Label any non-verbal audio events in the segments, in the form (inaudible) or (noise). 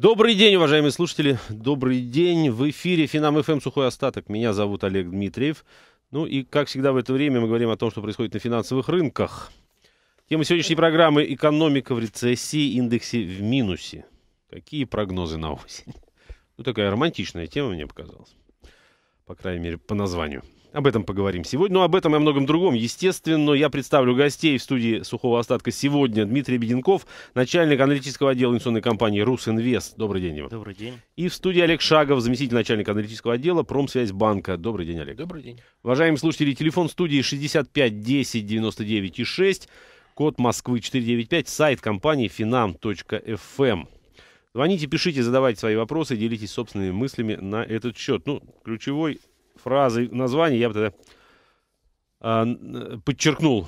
Добрый день, уважаемые слушатели. Добрый день. В эфире Финам ФМ Сухой Остаток. Меня зовут Олег Дмитриев. Ну и, как всегда, в это время мы говорим о том, что происходит на финансовых рынках. Тема сегодняшней программы – экономика в рецессии, индексе в минусе. Какие прогнозы на осень? Ну, такая романтичная тема мне показалась. По крайней мере, по названию – об этом поговорим сегодня. Но ну, об этом и о многом другом. Естественно, я представлю гостей в студии «Сухого остатка» сегодня. Дмитрий Беденков, начальник аналитического отдела инвестиционной компании «Русинвест». Добрый день вам. Добрый день. И в студии Олег Шагов, заместитель начальника аналитического отдела «Промсвязьбанка». Добрый день, Олег. Добрый день. Уважаемые слушатели, телефон студии 65 10 99 и 6, код Москвы 495, сайт компании finam.fm. Эм. Звоните, пишите, задавайте свои вопросы, делитесь собственными мыслями на этот счет. Ну, ключевой фразы, названия, я бы тогда а, подчеркнул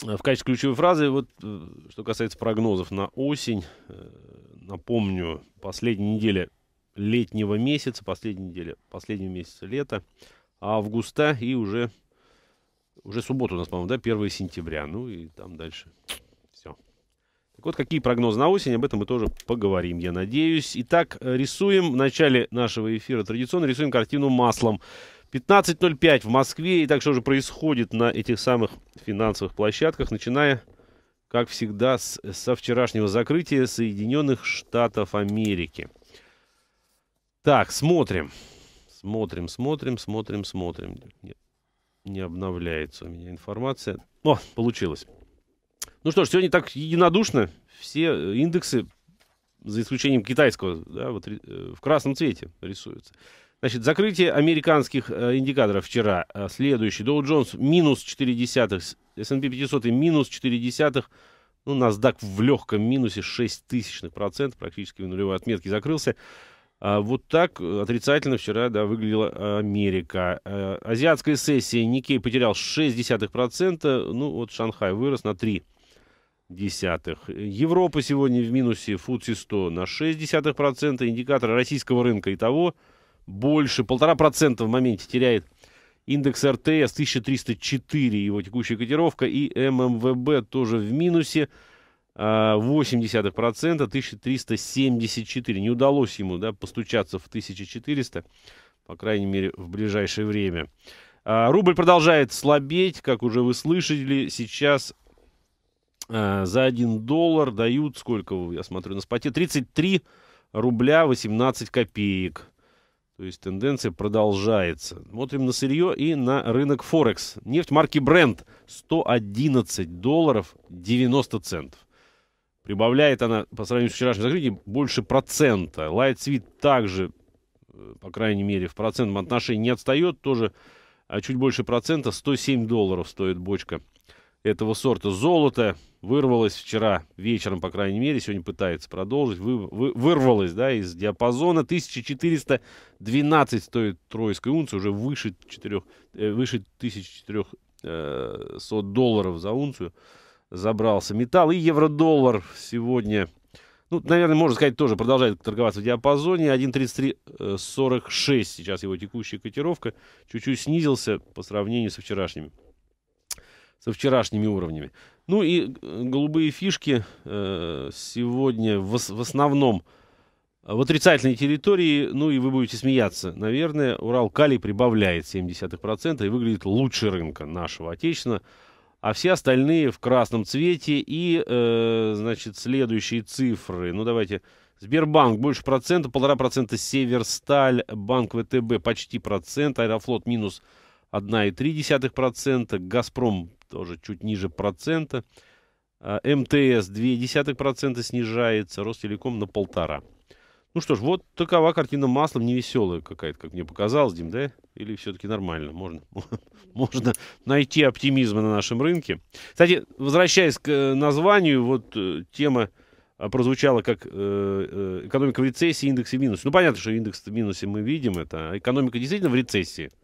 в качестве ключевой фразы, вот э, что касается прогнозов на осень, э, напомню, последняя неделя летнего месяца, последняя неделя последнего месяца лета, августа и уже, уже суббота у нас, по-моему, да, 1 сентября, ну и там дальше вот какие прогнозы на осень, об этом мы тоже поговорим, я надеюсь. Итак, рисуем в начале нашего эфира традиционно, рисуем картину маслом. 15.05 в Москве. Итак, что же происходит на этих самых финансовых площадках, начиная, как всегда, с, со вчерашнего закрытия Соединенных Штатов Америки. Так, смотрим. Смотрим, смотрим, смотрим, смотрим. Нет, не обновляется у меня информация. О, получилось. Ну что ж, сегодня так единодушно все э, индексы, за исключением китайского, да, вот, э, в красном цвете рисуются. Значит, закрытие американских э, индикаторов вчера. Э, следующий. Доу Джонс минус 0,4. S&P 500 минус 0,4. Ну, NASDAQ в легком минусе 6 тысячных процентов. Практически в нулевой отметке закрылся. А вот так отрицательно вчера да, выглядела Америка. Азиатская сессия Никей потерял 0,6%. Ну, вот Шанхай вырос на 3% десятых. Европа сегодня в минусе фудси 100 на 0,6%. Индикатор российского рынка и того больше. Полтора процента в моменте теряет индекс РТС 1304, его текущая котировка. И ММВБ эм эм тоже в минусе 0,8%, а, 1374. Не удалось ему да, постучаться в 1400, по крайней мере, в ближайшее время. А, рубль продолжает слабеть, как уже вы слышали, сейчас Э, за 1 доллар дают, сколько, я смотрю на споте, 33 рубля 18 копеек. То есть тенденция продолжается. Смотрим на сырье и на рынок Форекс. Нефть марки Brent 111 долларов 90 центов. Прибавляет она по сравнению с вчерашним закрытием больше процента. Light Sweet также, э, по крайней мере, в процентном отношении не отстает. Тоже а чуть больше процента. 107 долларов стоит бочка этого сорта золота вырвалось вчера вечером, по крайней мере, сегодня пытается продолжить, вы, вы, вырвалось да, из диапазона. 1412 стоит тройская унция, уже выше, 4, э, выше 1400 долларов за унцию забрался металл. И евро-доллар сегодня, ну, наверное, можно сказать, тоже продолжает торговаться в диапазоне. 1.3346 сейчас его текущая котировка. Чуть-чуть снизился по сравнению со вчерашними со вчерашними уровнями. Ну и э, голубые фишки э, сегодня в, в основном э, в отрицательной территории, ну и вы будете смеяться, наверное, Урал-Калий прибавляет 0,7% и выглядит лучше рынка нашего отечественного, а все остальные в красном цвете и, э, значит, следующие цифры, ну давайте, Сбербанк больше процента, полтора процента Северсталь, Банк ВТБ почти процент, Аэрофлот минус 1,3%, Газпром тоже чуть ниже процента. А, МТС 0,2% снижается, Ростелеком на полтора. Ну что ж, вот такова картина маслом невеселая какая-то, как мне показалось, Дим, да? Или все-таки нормально? Можно, (laughs) можно найти оптимизма на нашем рынке. Кстати, возвращаясь к э, названию, вот э, тема а, прозвучала как э, экономика в рецессии, индекс в минусе. Ну, понятно, что индекс в минусе мы видим это. экономика действительно в рецессии –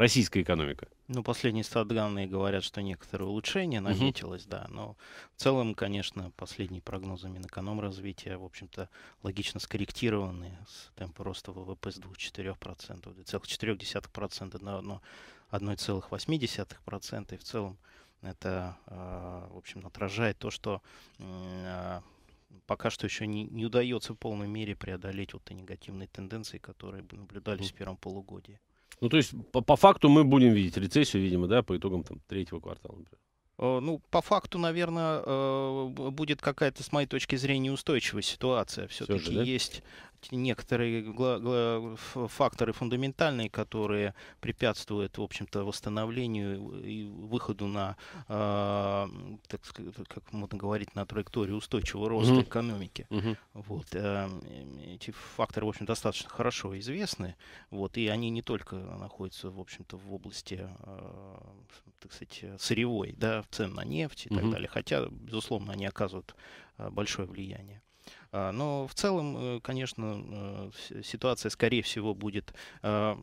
российская экономика? Ну, последние статданные говорят, что некоторое улучшение наметилось, угу. да. Но в целом, конечно, последние прогнозы Минэкономразвития, в общем-то, логично скорректированы с темпа роста ВВП с 2,4%, 2,4% на 1,8%. И в целом это, а, в общем, отражает то, что а, пока что еще не, не удается в полной мере преодолеть вот те негативные тенденции, которые наблюдались в первом полугодии. Ну, то есть, по, по факту мы будем видеть рецессию, видимо, да, по итогам там, третьего квартала, например. Э, ну, по факту, наверное, э, будет какая-то, с моей точки зрения, устойчивая ситуация. Все-таки Все да? есть некоторые факторы фундаментальные, которые препятствуют, в общем-то, восстановлению и выходу на, а, так сказать, как можно говорить, на траекторию устойчивого роста mm-hmm. экономики. Mm-hmm. Вот, а, эти факторы, в общем, достаточно хорошо известны, вот, и они не только находятся, в общем-то, в области, э, так сказать, сырьевой, да, цен на нефть и mm-hmm. так далее, хотя, безусловно, они оказывают большое влияние. А, но в целом, э, конечно, э, ситуация, скорее всего, будет а,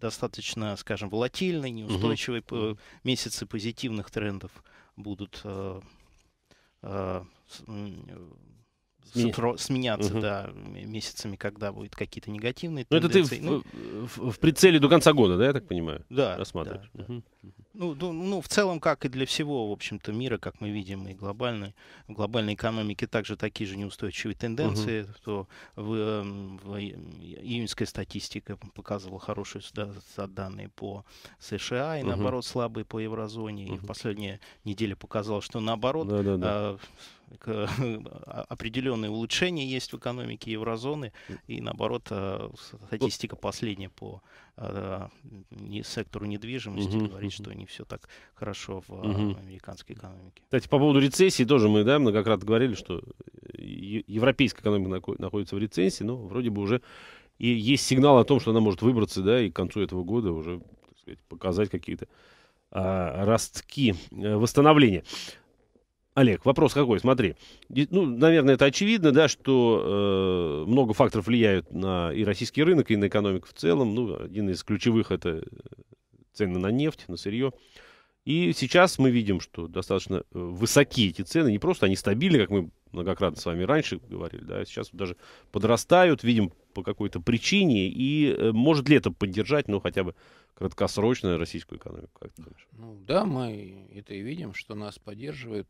достаточно, скажем, волатильной, неустойчивой. Угу. Месяцы позитивных трендов будут а, сменяться, угу. да, месяцами, когда будут какие-то негативные Но ну, Это ты в, ну, в, в прицеле до конца года, да, я так понимаю? Да. Рассматриваешь. Да, угу. Ну, ну, в целом, как и для всего, в общем-то, мира, как мы видим, и глобальной, в глобальной экономике также такие же неустойчивые тенденции, угу. то в, эм, в, июньская статистика показывала хорошие данные по США, и угу. наоборот, слабые по еврозоне, угу. и в последние недели показала, что наоборот... А, а, определенные улучшения есть в экономике еврозоны, и наоборот, а, статистика последняя по а, сектору недвижимости, угу, говорит, угу. что не все так хорошо в угу. американской экономике. Кстати, по поводу рецессии тоже мы да, многократно говорили, что э, европейская экономика находится в рецессии, но вроде бы уже и есть сигнал о том, что она может выбраться, да, и к концу этого года уже сказать, показать какие-то а, ростки восстановления. Олег, вопрос какой? Смотри, ну, наверное, это очевидно, да, что э, много факторов влияют на и российский рынок, и на экономику в целом. Ну, один из ключевых это цены на нефть, на сырье. И сейчас мы видим, что достаточно э, высоки эти цены. Не просто они стабильны, как мы многократно с вами раньше говорили, да, сейчас даже подрастают, видим по какой-то причине. И э, может ли это поддержать, ну, хотя бы краткосрочно российскую экономику, как ты думаешь? Ну, да, мы это и видим, что нас поддерживают.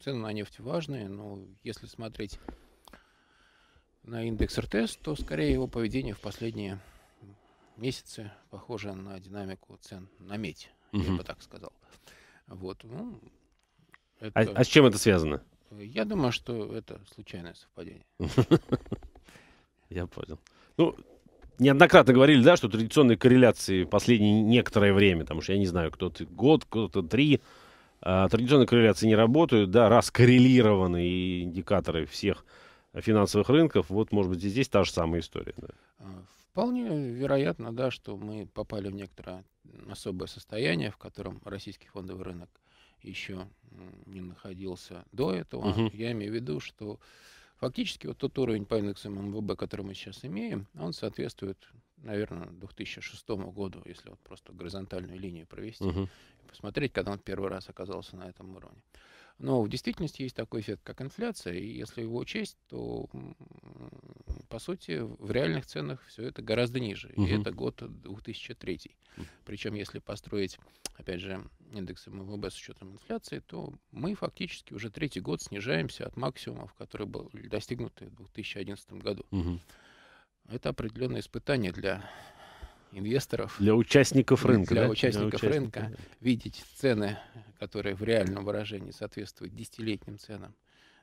Цены на нефть важные, но если смотреть на индекс РТС, то скорее его поведение в последние месяцы похоже на динамику цен на медь, угу. я бы так сказал. Вот, ну, а, это... а, а с чем это связано? Я думаю, что это случайное совпадение. (laughs) Я понял. Ну, неоднократно говорили, да, что традиционные корреляции последнее некоторое время, потому что я не знаю, кто-то год, кто-то три, а, традиционные корреляции не работают, да, раз коррелированы индикаторы всех финансовых рынков, вот, может быть, здесь та же самая история. Да. А, вполне вероятно, да, что мы попали в некоторое особое состояние, в котором российский фондовый рынок еще не находился до этого. Угу. Я имею в виду, что Фактически вот тот уровень по индексам МВБ, который мы сейчас имеем, он соответствует, наверное, 2006 году, если вот просто горизонтальную линию провести угу. и посмотреть, когда он первый раз оказался на этом уровне. Но в действительности есть такой эффект, как инфляция, и если его учесть, то, по сути, в реальных ценах все это гораздо ниже. Угу. И это год 2003. Причем, если построить, опять же, индекс МВБ с учетом инфляции, то мы фактически уже третий год снижаемся от максимумов, которые были достигнуты в 2011 году. Угу. Это определенное испытание для инвесторов. Для участников рынка. Для да? участников для рынка. Участников. Видеть цены, которые в реальном выражении соответствуют десятилетним ценам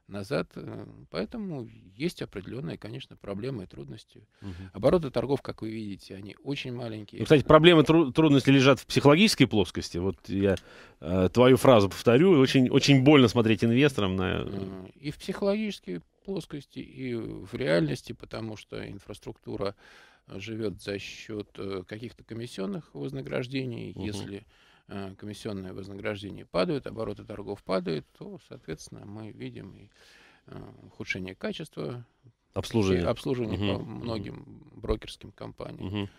назад. Э, поэтому есть определенные, конечно, проблемы и трудности. Угу. Обороты торгов, как вы видите, они очень маленькие. Ну, кстати, проблемы тру- трудности лежат в психологической плоскости. Вот я э, твою фразу повторю. Очень, очень больно смотреть инвесторам на... Э, э, и в психологической плоскости, и в реальности, потому что инфраструктура живет за счет э, каких-то комиссионных вознаграждений. Угу. Если э, комиссионное вознаграждение падает, обороты торгов падают, то, соответственно, мы видим и э, ухудшение качества обслуживания, обслуживания угу. по многим брокерским компаниям. Угу.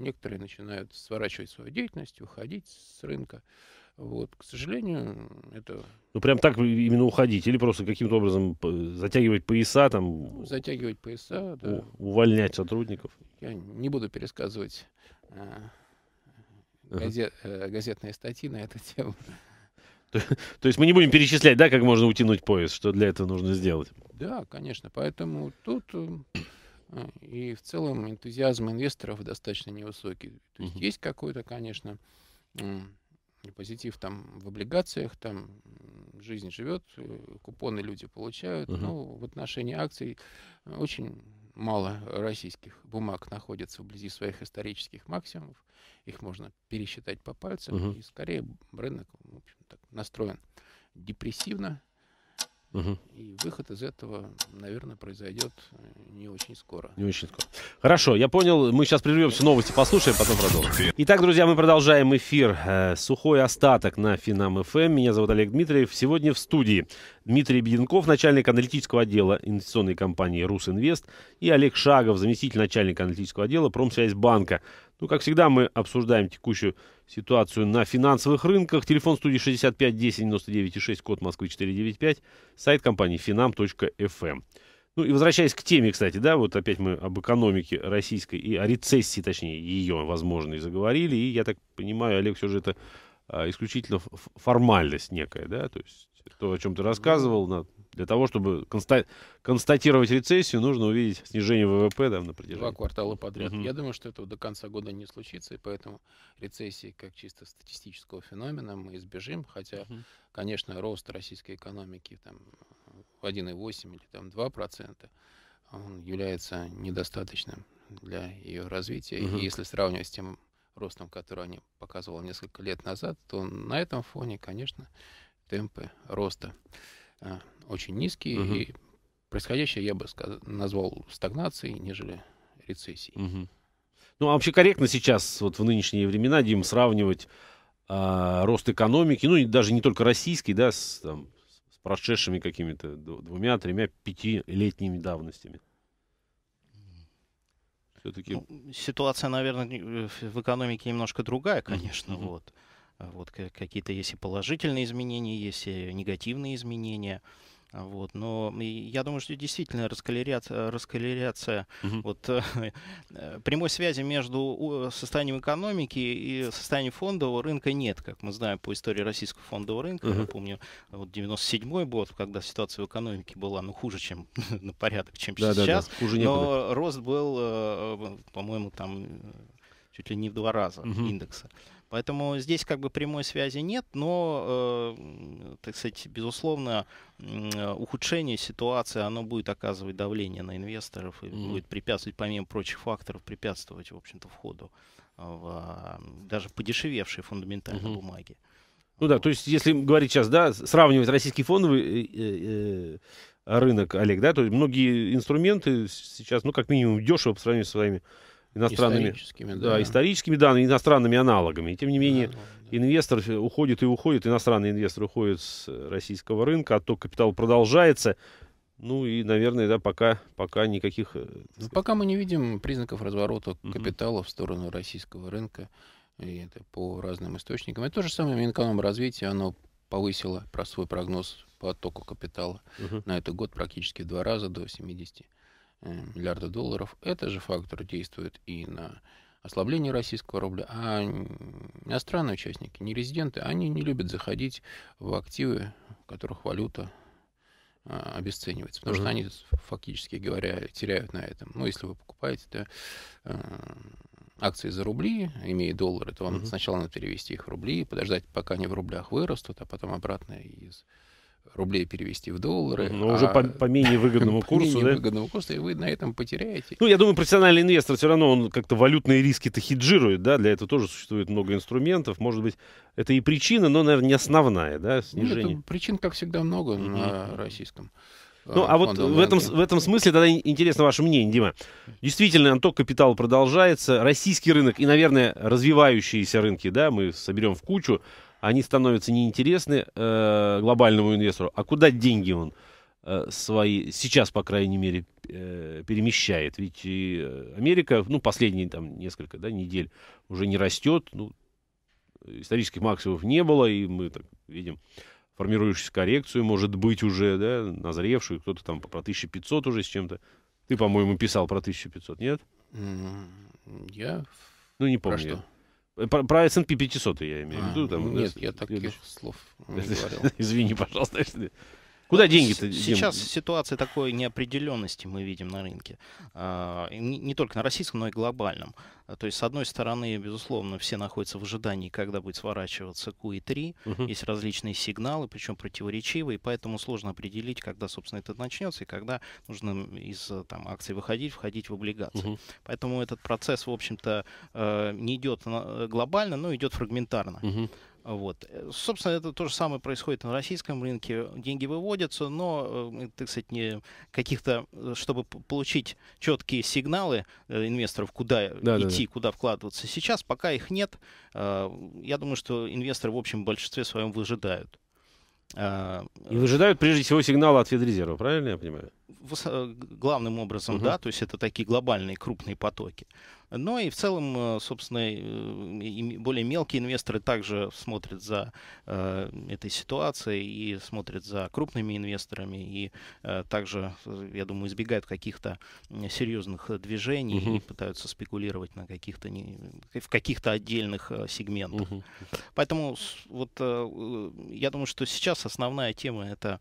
Некоторые начинают сворачивать свою деятельность, уходить с рынка. Вот, к сожалению, это... Ну, прям так именно уходить? Или просто каким-то образом затягивать пояса там? Ну, затягивать пояса, да. Увольнять сотрудников? Я не буду пересказывать э, газет, э, газетные статьи на эту тему. (laughs) То, то есть мы не будем перечислять, да, как можно утянуть пояс, что для этого нужно сделать? Да, конечно. Поэтому тут эм, э, и в целом энтузиазм инвесторов достаточно невысокий. То есть, угу. есть какой-то, конечно, и там в облигациях, там жизнь живет, э, купоны люди получают. Угу. Ну, в отношении акций э, очень мало российских бумаг находится вблизи своих исторических максимумов. Их можно пересчитать по пальцам. Угу. И скорее рынок в общем, так, настроен депрессивно. Угу. И выход из этого, наверное, произойдет э, не очень скоро. Не очень скоро. Хорошо, я понял. Мы сейчас прервемся, новости послушаем, потом продолжим. Итак, друзья, мы продолжаем эфир. Э, Сухой остаток на Финам ФМ. Меня зовут Олег Дмитриев. Сегодня в студии Дмитрий Беденков, начальник аналитического отдела инвестиционной компании «Русинвест», и Олег Шагов, заместитель начальника аналитического отдела «Промсвязьбанка». Ну, как всегда, мы обсуждаем текущую ситуацию на финансовых рынках. Телефон студии 65 10 99 6, код Москвы 495, сайт компании finam.fm. Эм. Ну и возвращаясь к теме, кстати, да, вот опять мы об экономике российской и о рецессии, точнее, ее возможной заговорили. И я так понимаю, Олег, все же это а, исключительно формальность некая, да, то есть то, о чем ты рассказывал, на для того, чтобы конста- констатировать рецессию, нужно увидеть снижение ВВП там, на протяжении. Два квартала подряд. Угу. Я думаю, что этого до конца года не случится, и поэтому рецессии как чисто статистического феномена мы избежим, хотя, угу. конечно, рост российской экономики там, в 1,8 или там, 2% он является недостаточным для ее развития. Угу. И если сравнивать с тем ростом, который они показывали несколько лет назад, то на этом фоне, конечно, темпы роста Э, очень низкий, угу. и происходящее я бы назвал стагнацией, нежели рецессией. Угу. Ну, а вообще корректно сейчас, вот в нынешние времена, Дим, сравнивать э, рост экономики, ну, даже не только российский, да, с, там, с прошедшими какими-то двумя, тремя, пятилетними давностями? Все-таки... Ну, ситуация, наверное, э, в экономике немножко другая, конечно, mm-hmm. вот. Вот, какие-то есть и положительные изменения, есть и негативные изменения. Вот, но я думаю, что действительно раскалериация, раскалериация угу. вот, (laughs) э, прямой связи между э, состоянием экономики и состоянием фондового рынка нет, как мы знаем по истории российского фондового рынка. Угу. Я помню, вот 97-й год, когда ситуация в экономике была ну, хуже, чем (laughs) на порядок, чем да, сейчас. Да, да. Хуже но рост был, э, по-моему, там чуть ли не в два раза угу. индекса. Поэтому здесь как бы прямой связи нет, но, э, так сказать, безусловно, э, ухудшение ситуации, оно будет оказывать давление на инвесторов и mm будет препятствовать, помимо прочих факторов, препятствовать, в общем-то, входу в э, даже подешевевшие фундаментальные mm-hmm. бумаги. Ну да, то есть, если говорить сейчас, да, сравнивать российский фондовый э, э, э, рынок, Олег, да, то есть многие инструменты сейчас, ну, как минимум, дешево по сравнению с своими иностранными, историческими, да. Да, историческими данными, иностранными аналогами. И тем не менее, да, да, да. инвестор уходит и уходит, иностранный инвестор уходит с э, российского рынка, отток а капитала продолжается. Ну и, наверное, да, пока, пока никаких... Э, ну, пока мы не видим признаков разворота uh-huh. капитала в сторону российского рынка. И это по разным источникам. И то же самое Минэкономразвитие, оно повысило про свой прогноз по оттоку капитала uh на этот год практически в два раза до 70 миллиарда долларов. Это же фактор действует и на ослабление российского рубля, а иностранные участники, не резиденты, они не любят заходить в активы, в которых валюта а, обесценивается, потому uh-huh. что они, фактически говоря, теряют на этом. Ну, если вы покупаете да, э, акции за рубли, имея доллары, то вам uh-huh. сначала надо перевести их в рубли, подождать, пока они в рублях вырастут, а потом обратно из рублей перевести в доллары. Но ну, а уже по, по менее выгодному (laughs) по курсу, менее да? выгодному курсу, и вы на этом потеряете. Ну, я думаю, профессиональный инвестор все равно, он как-то валютные риски-то хеджирует, да, для этого тоже существует много инструментов. Может быть, это и причина, но, наверное, не основная, да, ну, снижение. Ну, причин, как всегда, много mm-hmm. на российском. А, ну, а вот в этом, в этом смысле тогда интересно ваше мнение, Дима. Действительно, отток капитала продолжается. Российский рынок и, наверное, развивающиеся рынки, да, мы соберем в кучу, они становятся неинтересны э, глобальному инвестору. А куда деньги он э, свои, сейчас, по крайней мере, э, перемещает? Ведь э, Америка, ну, последние там несколько да, недель уже не растет, ну, исторических максимумов не было, и мы так видим формирующуюся коррекцию, может быть, уже, да, назревшую, кто-то там про 1500 уже с чем-то. Ты, по-моему, писал про 1500, нет? Я... Ну, не помню. Про что? Про, про S&P 500 я имею в а, виду. А, там, нет, да, я таких слов не (laughs) говорил. Извини, пожалуйста. Куда ну, деньги-то? Сейчас Дим? ситуация такой неопределенности мы видим на рынке. А, не только на российском, но и глобальном. А, то есть, с одной стороны, безусловно, все находятся в ожидании, когда будет сворачиваться QE3. Угу. Есть различные сигналы, причем противоречивые, поэтому сложно определить, когда, собственно, это начнется и когда нужно из э, там, акций выходить, входить в облигации. Угу. Поэтому этот процесс, в общем-то, э, не идет э, глобально, но идет фрагментарно. Угу. Вот. Э, собственно, это то же самое происходит на российском рынке. Деньги выводятся, но, э, так сказать, не каких-то, э, чтобы получить четкие сигналы инвесторов, куда да, идти, да, куда вкладываться. Сейчас пока их нет. А, я думаю, что инвесторы в общем большинстве своем выжидают. А, и выжидают прежде всего сигнала от Федрезерва, правильно я понимаю? Главным образом, угу. да, то есть это такие глобальные крупные потоки. Но и в целом, э, собственно, э, более мелкие инвесторы также смотрят за э, этой ситуацией и смотрят за крупными инвесторами и также, я думаю, избегают каких-то серьезных движений угу. и пытаются спекулировать на каких-то не... в каких-то отдельных сегментах. Угу. Поэтому вот я думаю, что сейчас основная тема это,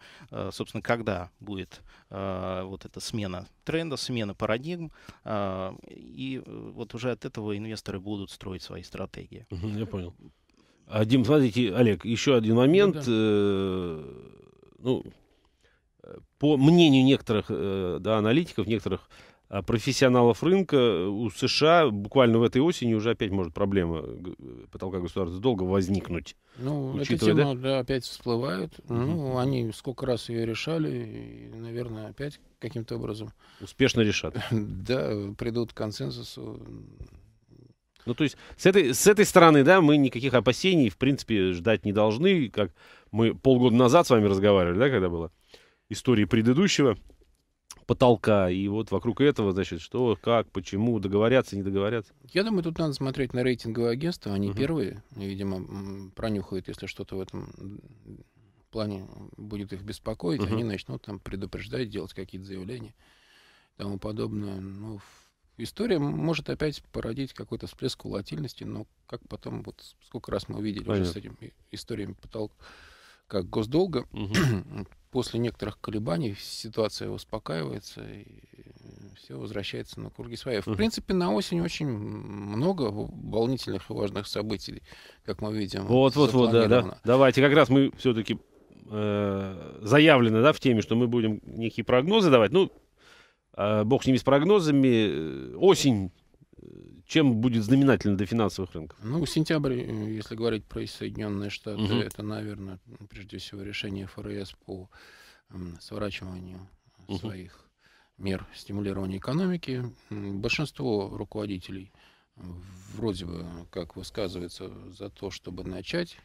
собственно, когда будет вот эта смена тренда, смена парадигм, а, и э, вот уже от этого инвесторы будут строить свои стратегии. Я понял. Дим, смотрите, Олег, еще один ну момент. Э, ну, да. Э, ну, по мнению некоторых да, аналитиков, некоторых а, профессионалов рынка э, у США буквально в этой осени уже опять может проблема э, потолка государственного долга возникнуть. Ну, учитывая, эта тема, да? да, опять всплывает. Угу. Ну, они сколько раз ее решали, и, наверное, опять каким-то образом... Успешно решат. (laughs) Да, придут к консенсусу. Ну, то есть с этой, с этой стороны, да, мы никаких опасений, в принципе, ждать не должны, как мы полгода назад с вами разговаривали, да, когда было истории предыдущего потолка. И вот вокруг этого, значит, что, как, почему, договорятся, не договорятся. Я думаю, тут надо смотреть на рейтинговые агентства. Они угу. первые, видимо, пронюхают, если что-то в этом плане будет их беспокоить. Угу. Они начнут там предупреждать, делать какие-то заявления и тому подобное. Ну, история может опять породить какой-то всплеск волатильности, но как потом, вот сколько раз мы увидели Понятно. уже с этим историями потолка как госдолга. Угу. (clears throat) После некоторых колебаний ситуация успокаивается, и э, все возвращается на круги своя. В угу. принципе, на осень очень много волнительных и важных событий, как мы видим. Вот, вот, вот, да, да. Давайте, как раз мы все-таки э, заявлено, да, в теме, что мы будем некие прогнозы давать. Ну, э, бог с ними с прогнозами. Э, осень чем будет знаменательно для финансовых рынков? Ну, сентябрь, э, если говорить про Соединенные Штаты, угу. это, наверное, прежде всего решение ФРС по сворачиванию угу. своих мер стимулирования экономики. Большинство руководителей вроде бы как высказывается за то, чтобы начать,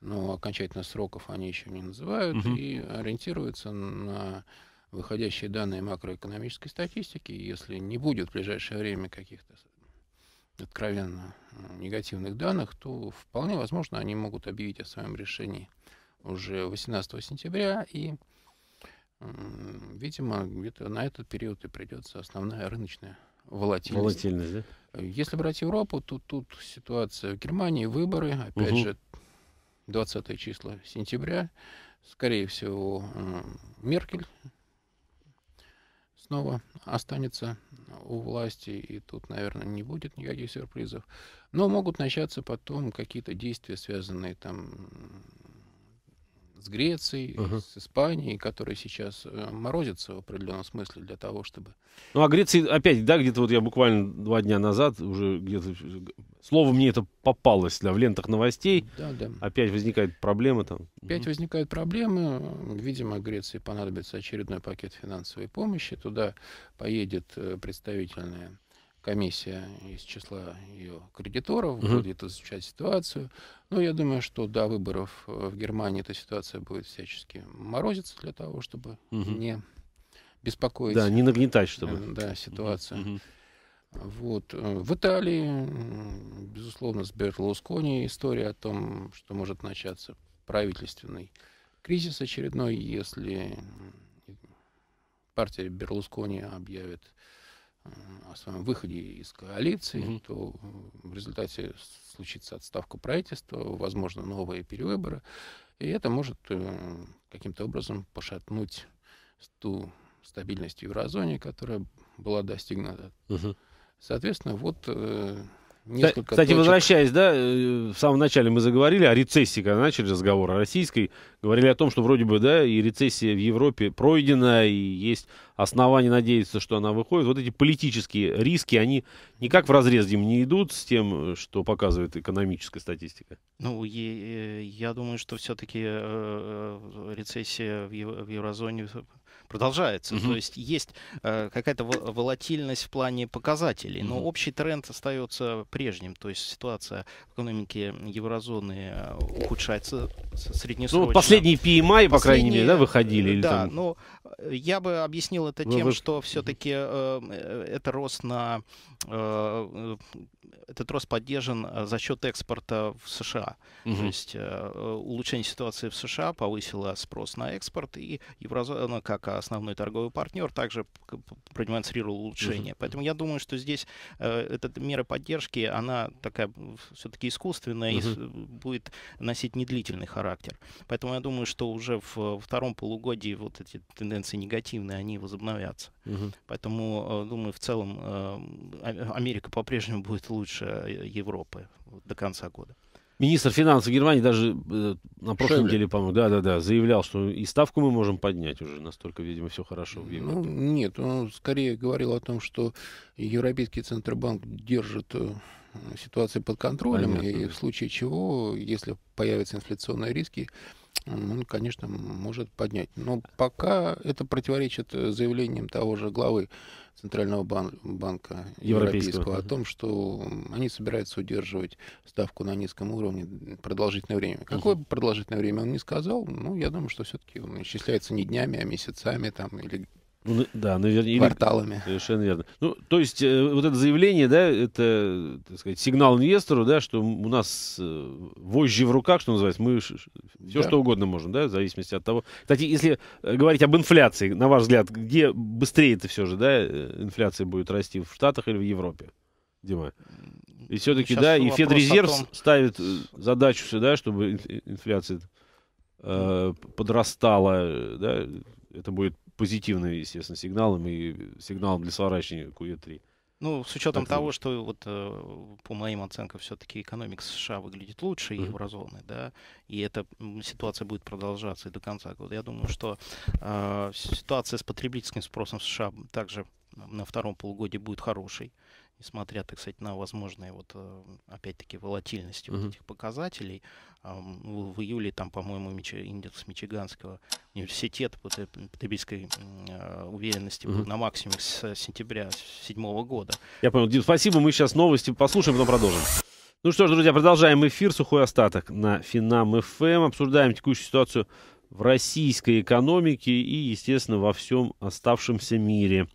но окончательно сроков они еще не называют угу. и ориентируются на выходящие данные макроэкономической статистики. Если не будет в ближайшее время каких-то откровенно э, негативных данных, то вполне возможно они могут объявить о своем решении уже 18 сентября, и, видимо, где-то на этот период и придется основная рыночная волатильность. Волатильность, да? Если брать Европу, то тут ситуация в Германии, выборы, опять угу. же, 20 числа сентября, скорее всего, Меркель снова останется у власти, и тут, наверное, не будет никаких сюрпризов. Но могут начаться потом какие-то действия, связанные там с Грецией, uh-huh. с Испанией, которые сейчас э, морозятся в определенном смысле для того, чтобы... Ну, а Греции опять, да, где-то вот я буквально два дня назад уже где-то... Слово мне это попалось, да, в лентах новостей. Да, да. Опять возникают проблемы там. Опять uh-huh. возникают проблемы. Видимо, Греции понадобится очередной пакет финансовой помощи. Туда поедет э, представительная комиссия из числа ее кредиторов угу. будет изучать ситуацию. Но я думаю, что до выборов э, в Германии эта ситуация будет всячески морозиться для того, чтобы угу. не беспокоить. Да, не нагнетать, чтобы. Э, да, ситуацию. Угу. Вот. Э, в Италии, безусловно, с Берлускони история о том, что может начаться правительственный кризис очередной, если партия Берлускони объявит о своем выходе из коалиции, угу. то э, в результате случится отставка правительства, возможно, новые перевыборы. И это может э, каким-то образом пошатнуть ту стабильность в еврозоне, которая была достигнута. Угу. Соответственно, вот э, Несколько Кстати, точек. возвращаясь, да, э, в самом начале мы заговорили о рецессии, когда начали разговор о российской, говорили о том, что вроде бы, да, и рецессия в Европе пройдена, и есть основания надеяться, что она выходит. Вот эти политические риски, они никак в разрез им не идут с тем, что показывает экономическая статистика. Ну, э, я думаю, что все-таки э, рецессия в еврозоне продолжается. Угу. То есть есть э, какая-то волатильность в плане показателей, но общий тренд остается прежним. То есть ситуация в экономике еврозоны э, ухудшается среднесрочно. Ну, последние PMI, последние, по крайней мере, да, выходили? Или там... но я бы объяснил это ну, тем, вы... что все-таки эм, э, это рост на э, э, этот рост поддержан э, за счет экспорта в США. Угу. То есть э, э, улучшение ситуации в США повысило спрос на экспорт, и еврозона, ну, как основной торговый партнер, также продемонстрировала улучшение. Угу. Поэтому я думаю, что здесь э, эта мера поддержки, она такая все-таки искусственная угу. и будет носить недлительный характер. Поэтому я думаю, что уже в втором полугодии вот эти тенденции тенденции негативные, они возобновятся. Угу. Поэтому, э, думаю, в целом э, Америка по-прежнему будет лучше э, Европы до конца года. Министр финансов Германии даже э, на прошлой Шелли. неделе, по-моему, да, да, да, заявлял, что и ставку мы можем поднять уже. Настолько, видимо, все хорошо в ну, Европе. Ну, нет, он скорее говорил о том, что Европейский Центробанк держит э, ситуацию под контролем, Понятно. и в случае чего, если появятся инфляционные риски, он, конечно, может поднять. Но пока это противоречит э, заявлениям того же главы Центрального бан- банка Европейского, Европейского о том, что они собираются удерживать ставку на низком уровне продолжительное время. Какое угу. продолжительное время он не сказал, ну, я думаю, что все-таки он исчисляется не днями, а месяцами там, или ну, да, наверное. Ну, Кварталами. Или... Совершенно верно. Ну, то есть, э, вот это заявление, да, это, так сказать, сигнал инвестору, да, что у нас э, вожжи в руках, что называется, мы все да. что угодно можем, да, в зависимости от того. Кстати, если э, говорить об инфляции, на ваш взгляд, где быстрее это все же, да, э, инфляция будет расти, в Штатах или в Европе, Дима? И все-таки, да, и Федрезерв том... ставит э, задачу сюда, чтобы инфляция э, подрастала, да, это будет позитивным, естественно, сигналом и сигналом для сворачивания QE3. Ну, с учетом так, того, что вот э, по моим оценкам все-таки экономика США выглядит лучше угу. еврозоны, да, и эта ситуация будет продолжаться и до конца года. Я думаю, что э, ситуация с потребительским спросом в США также на втором полугодии будет хорошей несмотря, так сказать, на возможные вот, э, опять-таки, волатильности uh-huh. вот этих показателей, в, июле там, по-моему, индекс Мичиганского университета по потребительской а, уверенности uh-huh. был на максимуме с э, сентября седьмого года. Я понял. Дим, спасибо. Мы сейчас новости послушаем, потом продолжим. Ну что ж, друзья, продолжаем эфир «Сухой остаток» на Финам ФМ. Эм. Обсуждаем текущую ситуацию в российской экономике и, естественно, во всем оставшемся мире.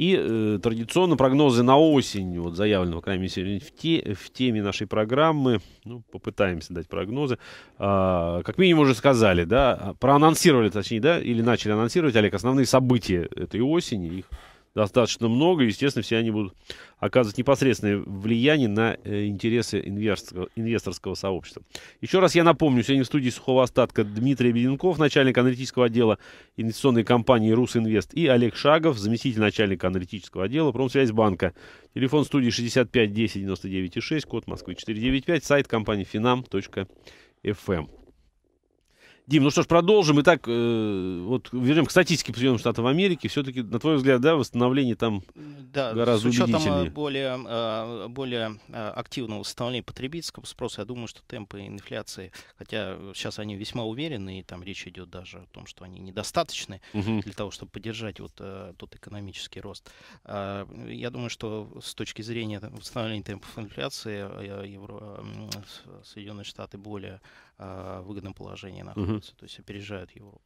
И э, традиционно прогнозы на осень, вот заявленного, крайне мере, в, те, в теме нашей программы. Ну, попытаемся дать прогнозы. А, как минимум уже сказали, да, а, проанонсировали, точнее, да, или начали анонсировать, Олег, основные события этой осени, их достаточно много. Естественно, все они будут оказывать непосредственное влияние на э, интересы инвесторского, инвесторского сообщества. Еще раз я напомню, сегодня в студии сухого остатка Дмитрий Беденков, начальник аналитического отдела инвестиционной компании «Русинвест», и Олег Шагов, заместитель начальника аналитического отдела «Промсвязьбанка». Телефон студии 65 10 99 6, код Москвы 495, сайт компании finam.fm. Дим, ну что ж, продолжим. Итак, э, вот вернем к статистике Соединенных Штатов Америки. Все-таки, на твой взгляд, да, восстановление там да, гораздо с учетом э, убедительнее. более, э, более э, активного восстановления потребительского спроса, я думаю, что темпы инфляции, хотя сейчас они весьма уверены, и там речь идет даже о том, что они недостаточны угу. для того, чтобы поддержать вот тот экономический рост. Я думаю, что с точки зрения восстановления темпов инфляции Евро... Соединенные Штаты более э, выгодном положении находится, угу. то есть опережают Европу.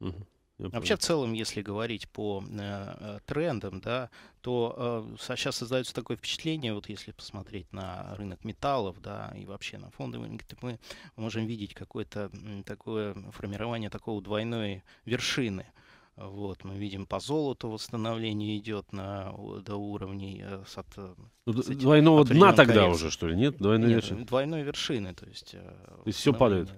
Угу. Вообще, в целом, если говорить по э, трендам, да, то э, сейчас создается такое впечатление, вот если посмотреть на рынок металлов, да, и вообще на фондовый рынок, то мы можем видеть какое-то такое формирование такого двойной вершины. Э, вот, мы видим по золоту восстановление идет на, до уровней э, с от, э, ну, с двойного дна тогда коррекции. уже, что ли, нет? Двойной нет, вершины. Двойной вершины, то есть... Э, то есть все падает?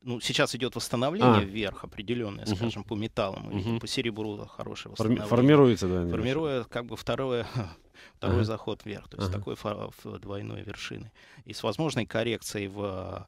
Ну, сейчас идет восстановление а. вверх определенное, угу. скажем, по металлам, угу. по серебру хорошее восстановление. Формируется, да? Формируя, как бы, второе (laughs) второй ага. заход вверх, то есть ага. такой двойной вершины. И с возможной коррекцией в, в,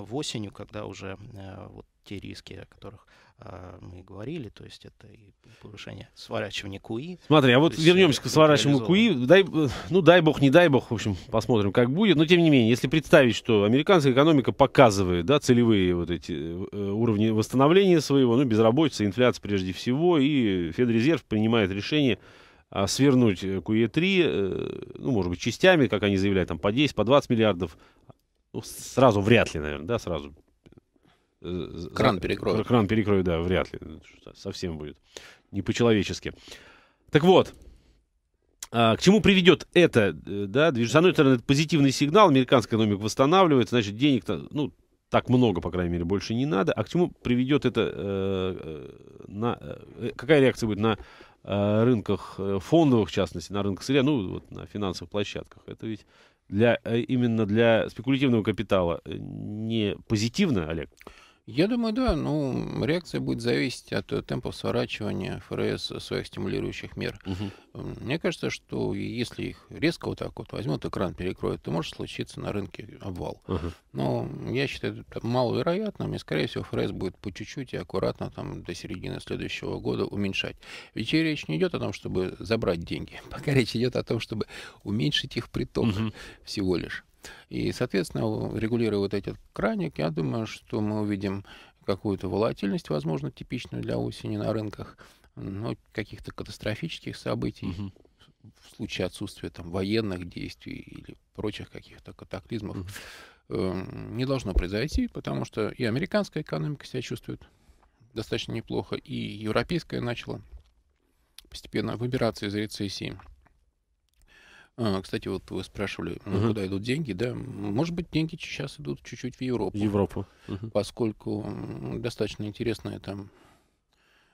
в осенью, когда уже э, вот те риски, о которых э, мы говорили, то есть это и повышение сворачивания КУИ. Смотри, а вот э, вернемся к сворачиванию КУИ, дай, ну дай бог, не дай бог, в общем, посмотрим, как будет, но тем не менее, если представить, что американская экономика показывает, да, целевые вот эти уровни восстановления своего, ну, безработица, инфляция прежде всего, и Федрезерв принимает решение а, свернуть QE3, э, э, ну, может быть, частями, как они заявляют, там, по 10, по 20 миллиардов, ну, сразу вряд ли, наверное, да, сразу. Э, кран перекроют. Кран перекроют, да, вряд ли. Ну, совсем будет не по-человечески. Так вот, а, к чему приведет это, да, с одной стороны, это позитивный сигнал, американская экономика восстанавливается, значит, денег, ну, так много, по крайней мере, больше не надо. А к чему приведет это, э, на, какая реакция будет на Э, рынках э, фондовых, в частности, на рынках сырья, ну, вот на финансовых площадках. Это ведь для, э, именно для спекулятивного капитала не позитивно, Олег? Я думаю, да. Ну, реакция будет зависеть от э, темпов сворачивания ФРС э, своих стимулирующих мер. Угу. Мне кажется, что если их резко вот так вот возьмут, экран перекроют, то может случиться на рынке обвал. Угу. Но я считаю, это маловероятным, и, скорее всего, ФРС будет по чуть-чуть и аккуратно там до середины следующего года уменьшать. Ведь речь не идет о том, чтобы забрать деньги. (laughs) Пока речь идет о том, чтобы уменьшить их приток угу. всего лишь. И, соответственно, регулируя вот этот краник, я думаю, что мы увидим какую-то волатильность, возможно, типичную для осени на рынках, но каких-то катастрофических событий. Угу в случае отсутствия там военных действий или прочих каких-то катаклизмов mm не должно произойти, потому что и американская экономика себя чувствует достаточно неплохо, и европейская начала постепенно выбираться из рецессии. А, кстати, вот вы спрашивали, ну, угу. куда идут деньги, да? Может быть, деньги сейчас идут чуть-чуть в Европу. Европу. Угу. Поскольку достаточно интересная там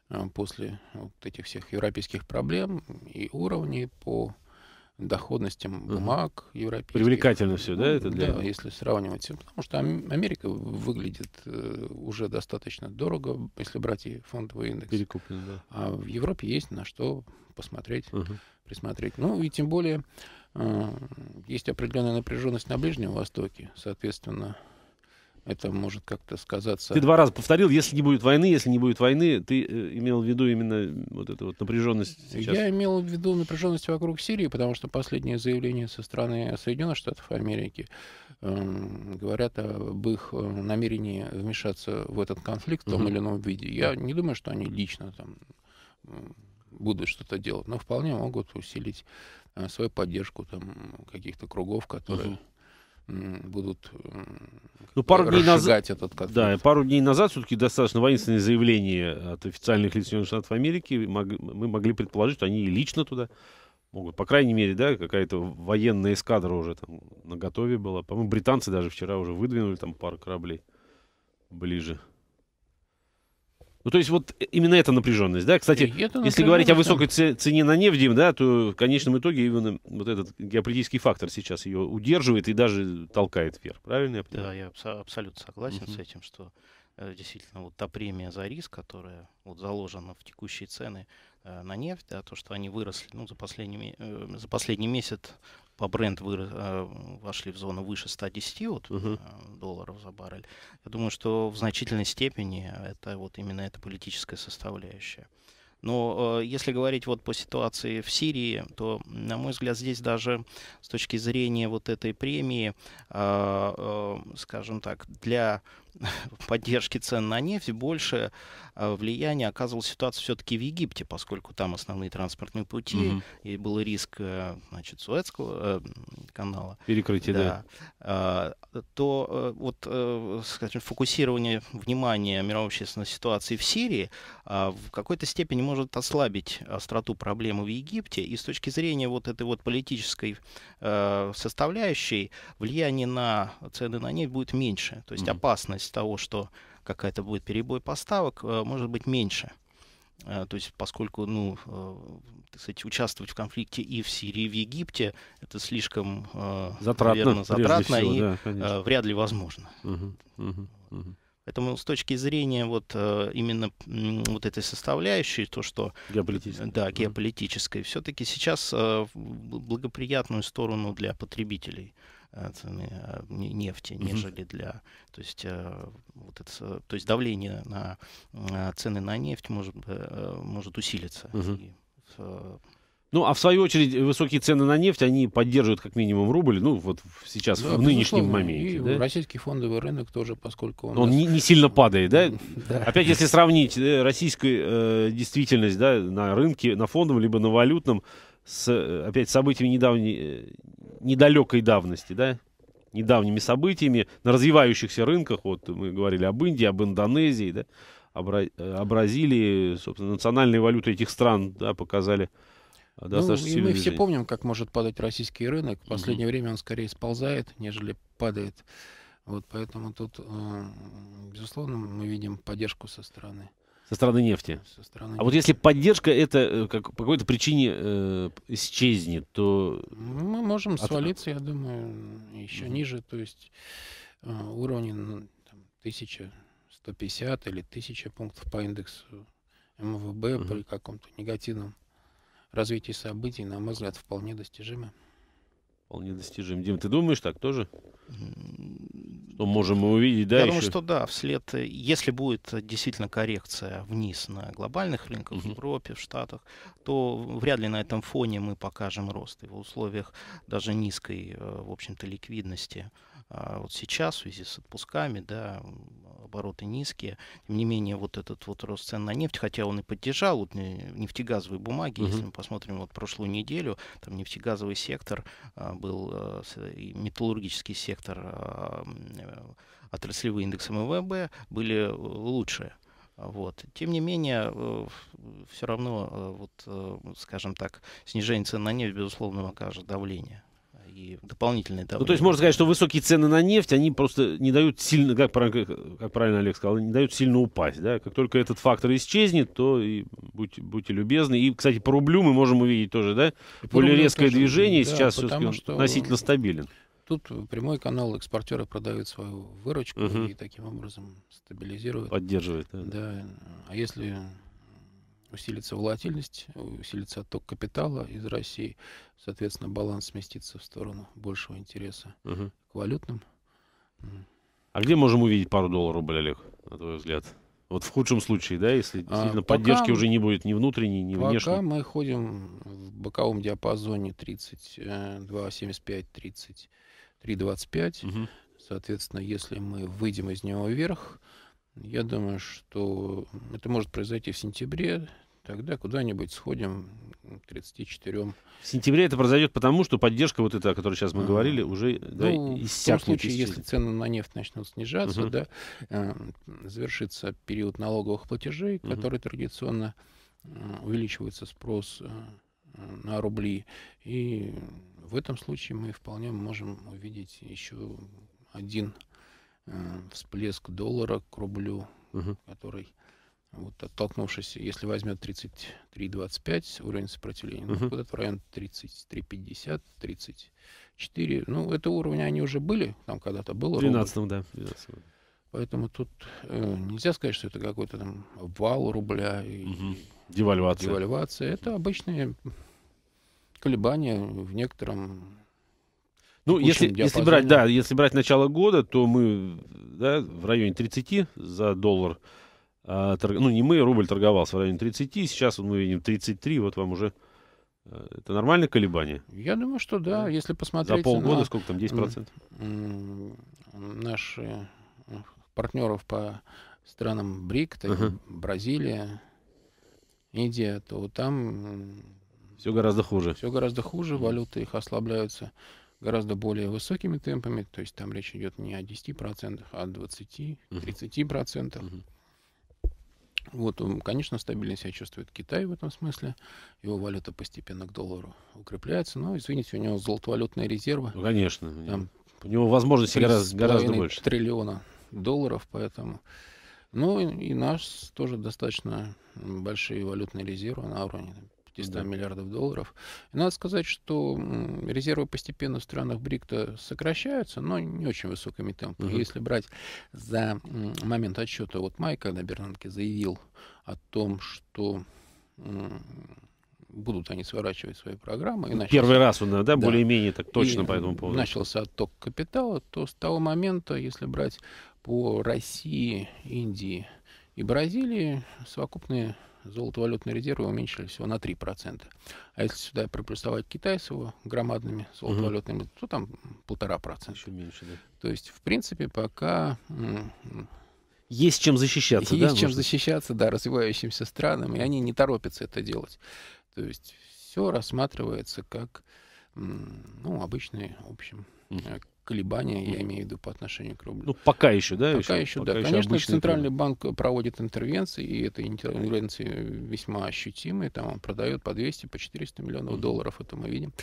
а, после вот этих всех европейских проблем и уровней по доходностям бумаг угу. европейских. Привлекательно все, да, это для... Да, если сравнивать. Потому что Америка выглядит э, уже достаточно дорого, если брать и фондовый индекс. Перекуплен, да. А в Европе есть на что посмотреть. Угу присмотреть. Ну и тем более э, есть определенная напряженность на Ближнем Востоке, соответственно, это может как-то сказаться. Ты два раза повторил, если не будет войны, если не будет войны, ты э, имел в виду именно вот эту вот напряженность сейчас? Я имел в виду напряженность вокруг Сирии, потому что последние заявления со стороны Соединенных Штатов Америки эм, говорят об их э, намерении вмешаться в этот конфликт в том или ином виде. Я не думаю, что они лично там будут что-то делать, но вполне могут усилить э, свою поддержку там каких-то кругов, которые... будут э, ну, пару дней назад, этот конфликт. Да, пару дней назад все-таки достаточно воинственное заявление от официальных лиц Соединенных Штатов Америки. Мы могли предположить, что они и лично туда могут. По крайней мере, да, какая-то военная эскадра уже там на готове была. По-моему, британцы даже вчера уже выдвинули там пару кораблей ближе. Ну, то есть вот э, именно эта напряженность, да? Кстати, э, если говорить о высокой цене на нефть, Дим, да, то в конечном итоге именно вот этот геополитический фактор сейчас ее удерживает и даже толкает вверх. Правильно я понимаю? Да, я абс- абсолютно согласен угу. с этим, что э, действительно вот та премия за риск, которая вот заложена в текущие цены э, на нефть, да, то, что они выросли ну, за, последний, э, за последний месяц по бренд вырос, э, вошли в зону выше 110 вот, угу. долларов за баррель, я думаю, что в значительной степени это вот именно эта политическая составляющая. Но э, если говорить вот по ситуации в Сирии, то, на мой взгляд, здесь даже с точки зрения вот этой премии, скажем так, для (laughs) поддержки цен на нефть больше а, влияние оказывала ситуация все-таки в Египте, поскольку там основные транспортные пути, угу. и был риск э, значит, Суэцкого э, канала. Перекрытие, да. да. А, то э, вот, скажем, фокусирование внимания мировой общественной ситуации в Сирии а, в какой-то степени может ослабить остроту проблемы в Египте, и с точки зрения вот этой вот политической составляющей влияние на цены на нефть будет меньше. То есть угу. опасность вероятность того, что какая-то будет перебой поставок, э, может быть меньше. Э, то есть, поскольку, ну, э, так сказать, участвовать в конфликте и в Сирии, и в Египте, это слишком, затратно, наверное, затратно всего, и да, вряд ли возможно. Угу, угу, угу. Поэтому с точки зрения вот именно вот этой составляющей, то, что... Геополитической. Да, геополитической. mm Все-таки сейчас благоприятную сторону для потребителей. Э, цены э, нефти, нежели для... То есть, э, вот это, то есть давление на цены на нефть может, может усилиться. И, ну, а в свою очередь высокие цены на нефть, они поддерживают как минимум рубль, ну, вот сейчас, да, в нынешнем моменте. И да? российский фондовый рынок тоже, поскольку... Он, он нас... не, не сильно падает, да? да. Опять, если сравнить да, российскую э, действительность да, на рынке, на фондовом, либо на валютном, с, опять, событиями недавней, э, недалекой давности, да, недавними событиями на развивающихся рынках, вот мы говорили об Индии, об Индонезии, да, о, Бра- э, о Бразилии, собственно, национальные валюты этих стран, да, показали э, ну, достаточно ну, и мы все помним, как может падать российский рынок. В последнее угу. время он скорее сползает, нежели падает. Вот поэтому тут, безусловно, мы видим поддержку со стороны. Со стороны нефти. Со стороны а нефти. вот если поддержка это э, как, по какой-то причине э, исчезнет, то... Мы можем От... свалиться, я думаю, еще mm-hmm. ниже. То есть э, уровни ну, там, 1150 или 1000 пунктов по индексу МВБ mm-hmm. при каком-то негативном развитии событий, на мой взгляд, вполне достижимы. Вполне достижим. Дим, ты думаешь так тоже? что можем мы увидеть, да? Я еще? думаю, что да, вслед, э, если будет э, действительно коррекция вниз на глобальных рынках угу. в Европе, в Штатах, то вряд ли на этом фоне мы покажем рост. И в условиях даже низкой, э, в общем-то, ликвидности а, вот сейчас в связи с отпусками, да, обороты низкие. Тем не менее, вот этот вот рост цен на нефть, хотя он и поддержал вот э, нефтегазовые бумаги, угу. если мы посмотрим вот прошлую неделю, там нефтегазовый сектор а, был, а, металлургический сектор, а, э, отраслевые индексы МВБ были э, лучше. Вот. Тем не менее, все равно, вот, скажем так, снижение цен на нефть, безусловно, окажет давление и дополнительное давление. Ну, то есть можно сказать, что высокие цены на нефть, они просто не дают сильно, как, как правильно Олег сказал, не дают сильно упасть. Да? Как только этот фактор исчезнет, то и будь, будьте любезны. И, кстати, по рублю мы можем увидеть тоже, да? И Более резкое движение да, сейчас все-таки относительно стабилен. Тут прямой канал экспортеры продают свою выручку угу. и таким образом стабилизируют. Поддерживает. Да. да. А если усилится волатильность, усилится отток капитала из России, соответственно, баланс сместится в сторону большего интереса угу. к валютным. А где можем увидеть пару долларов, рубль, Олег, на твой взгляд? Вот в худшем случае, да, если а, действительно а, поддержки мы, уже не будет ни внутренней, ни пока внешней? Пока мы ходим в боковом диапазоне 32,75-33,25. Угу. Э, соответственно, если мы выйдем из него вверх, я думаю, что это может произойти в сентябре, тогда куда-нибудь сходим к 34. В сентябре это произойдет потому, что поддержка вот эта, о которой сейчас мы говорили, уже да, ну, иссякнет. В том случае, если цены на нефть начнут снижаться, угу. да, э, завершится период налоговых платежей, который угу. традиционно э, увеличивается спрос э, на рубли. И в этом случае мы вполне можем увидеть еще один Э, всплеск доллара к рублю, угу. который, вот оттолкнувшись, если возьмет 33,25 уровень сопротивления, угу. ну, куда-то в район 33,50, 34. Ну, это уровни они уже были, там когда-то было. В 12 да. 12 Поэтому тут э, нельзя сказать, что это какой-то там вал рубля. И, угу. Девальвация. Девальвация. Это обычные колебания в некотором ну, если, если брать, да, если брать начало года, то мы да, в районе 30 за доллар. А, торг... Ну, не мы, рубль торговался в районе 30, сейчас мы видим 33, вот вам уже э, это нормальное колебание? Я думаю, что да. Если посмотреть За полгода на... сколько там? 10%? Наши э, партнеров по странам БРИК, uh -huh. Бразилия, Индия, то там... Все гораздо хуже. Все гораздо хуже, валюты их ослабляются гораздо более высокими темпами, то есть там речь идет не о 10%, а о 20-30%. Uh-huh. Вот, конечно, стабильно себя чувствует Китай в этом смысле. Его валюта постепенно к доллару укрепляется. Но, ну, извините, у него золотовалютные резервы. Ну, конечно. Там у него возможности гораздо, гораздо больше. триллиона долларов, поэтому... Ну и наш тоже достаточно большие валютные резервы на уровне 500 да. миллиардов долларов. И надо сказать, что резервы постепенно в странах БРИКТа сокращаются, но не очень высокими темпами. Угу. Если брать за момент отчета, вот мая, когда Бернанке заявил о том, что будут они сворачивать свои программы. И ну, начался, Первый раз, он, да, да более-менее так точно и по этому поводу. начался отток капитала, то с того момента, если брать по России, Индии и Бразилии, совокупные золото золотовалютные резервы уменьшились всего на 3%. А если сюда проплюсовать Китай с его громадными золотовалютными, угу. то там полтора процента Еще меньше, да. То есть, в принципе, пока... Есть чем защищаться, есть да? чем можно? защищаться, да, развивающимся странам, и они не торопятся это делать. То есть все рассматривается как, ну, обычный, в общем, угу колебания, я имею в виду, по отношению к рублю. Ну, пока еще, да? Пока еще, еще пока да. Еще Конечно, Центральный трубы. банк проводит интервенции, и эта интервенция весьма ощутимая. Там он продает по 200, по 400 миллионов долларов, это мы видим,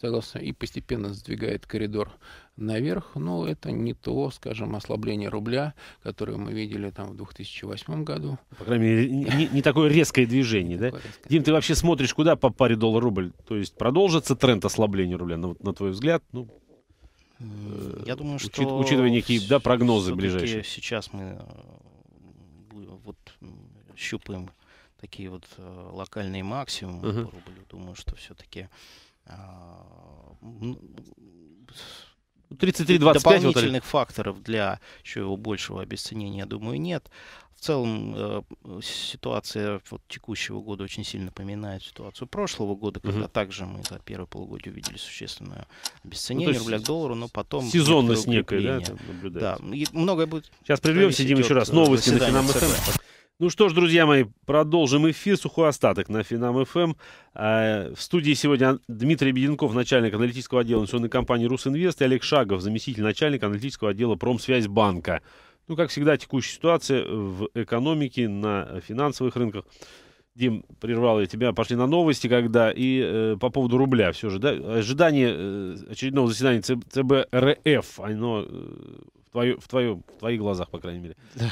согласно, и постепенно сдвигает коридор наверх. Но это не то, скажем, ослабление рубля, которое мы видели там в 2008 году. Ну, по крайней мере, не, не такое резкое движение, да? Дим, ты вообще смотришь куда по паре доллар-рубль? То есть продолжится тренд ослабления рубля, на твой взгляд? Ну, Э, Я думаю, что... Учитывая некие да, прогнозы ближайшие. Сейчас мы э, вот щупаем такие вот э, локальные максимумы uh-huh. по рублю. Думаю, что все-таки а, Дополнительных вот... факторов для еще его большего обесценения, я думаю, нет. В целом э, ситуация вот, текущего года очень сильно напоминает ситуацию прошлого года, угу. когда также мы за первое полугодие увидели существенное ну, обесценение ну, рубля к доллару, но потом... Сезонность некая, да, Да, и многое будет... Сейчас прервемся, Сидим еще раз. Э, новости на Финам ну что ж, друзья мои, продолжим эфир. Сухой остаток на Финам ФМ. А, в студии сегодня Дмитрий Беденков, начальник аналитического отдела национальной компании «Русинвест», и Олег Шагов, заместитель начальника аналитического отдела «Промсвязьбанка». Ну, как всегда, текущая ситуация в экономике, на финансовых рынках. Дим, прервал я тебя, пошли на новости, когда и э, по поводу рубля все же, да, ожидание э, очередного заседания ЦБ РФ, оно э, в, твое, в, твое, в твоих глазах, по крайней мере. Да.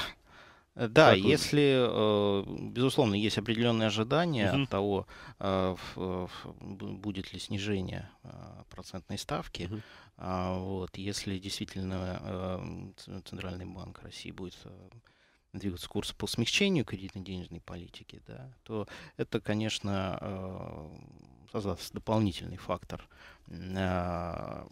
Э, да, как если, э, безусловно, есть определенные ожидания угу. от того, э, будет ли снижение процентной ставки, угу. вот, если действительно Центральный банк России будет двигаться курс по смягчению кредитно-денежной политики, да, то это, конечно, э, создаст дополнительный фактор э,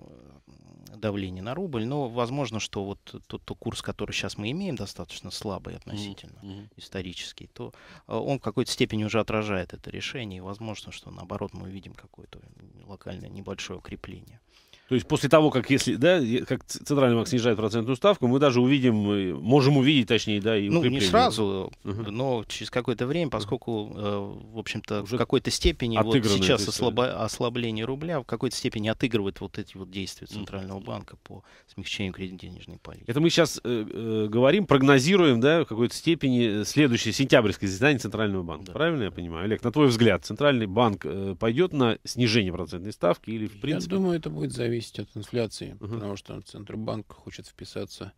давления на рубль. Но возможно, что вот тот, тот курс, который сейчас мы имеем, достаточно слабый относительно mm-hmm. исторический, то э, он в какой-то степени уже отражает это решение. И возможно, что наоборот мы увидим какое-то локальное небольшое укрепление. То есть после того, как если, да, как Центральный банк снижает процентную ставку, мы даже увидим, э, можем увидеть, точнее, да, и Ну, укрепление. не сразу, угу. но через какое-то время, поскольку, э, в общем-то, Уже в какой-то степени вот сейчас э, ослабо- ослабление рубля в какой-то степени отыгрывает вот эти вот действия Центрального банка по смягчению кредитно-денежной политики. Это мы сейчас э, говорим, прогнозируем, да, в какой-то степени следующее сентябрьское заседание Центрального банка. Да. Правильно я понимаю? Олег, на твой взгляд, Центральный банк э, пойдет на снижение процентной ставки или в принципе? Я думаю, это будет зависеть зависеть от инфляции, угу. потому что Центробанк хочет вписаться